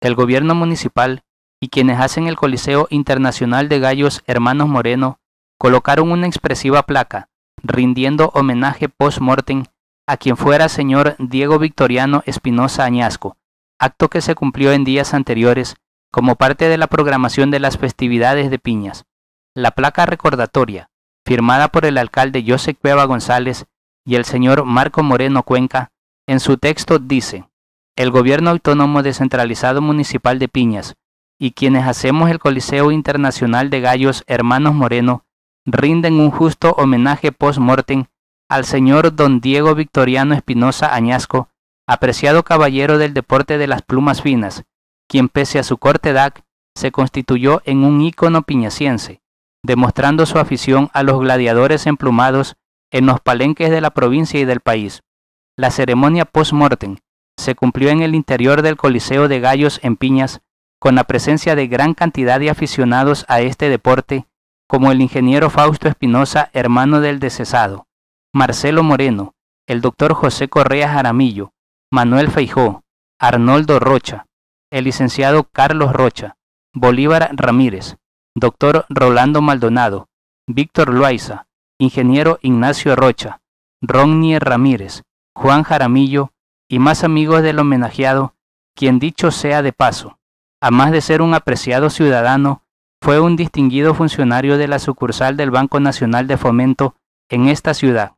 el gobierno municipal y quienes hacen el Coliseo Internacional de Gallos Hermanos Moreno colocaron una expresiva placa, rindiendo homenaje post-mortem a quien fuera señor Diego Victoriano Espinosa Añasco, acto que se cumplió en días anteriores como parte de la programación de las festividades de Piñas. La placa recordatoria, firmada por el alcalde Josep Cueva González y el señor Marco Moreno Cuenca, en su texto dice, el gobierno autónomo descentralizado municipal de Piñas y quienes hacemos el Coliseo Internacional de Gallos Hermanos Moreno rinden un justo homenaje post-mortem al señor don Diego Victoriano Espinosa Añasco, apreciado caballero del deporte de las plumas finas, quien pese a su corte edad se constituyó en un ícono piñaciense, demostrando su afición a los gladiadores emplumados en los palenques de la provincia y del país. La ceremonia post-mortem se cumplió en el interior del Coliseo de Gallos en Piñas, con la presencia de gran cantidad de aficionados a este deporte, como el ingeniero Fausto Espinosa, hermano del decesado, Marcelo Moreno, el doctor José Correa Jaramillo, Manuel Feijó, Arnoldo Rocha, el licenciado Carlos Rocha, Bolívar Ramírez, doctor Rolando Maldonado, Víctor Loaiza, ingeniero Ignacio Rocha, Ronnie Ramírez, Juan Jaramillo, y más amigos del homenajeado, quien dicho sea de paso, a más de ser un apreciado ciudadano, fue un distinguido funcionario de la sucursal del Banco Nacional de Fomento en esta ciudad.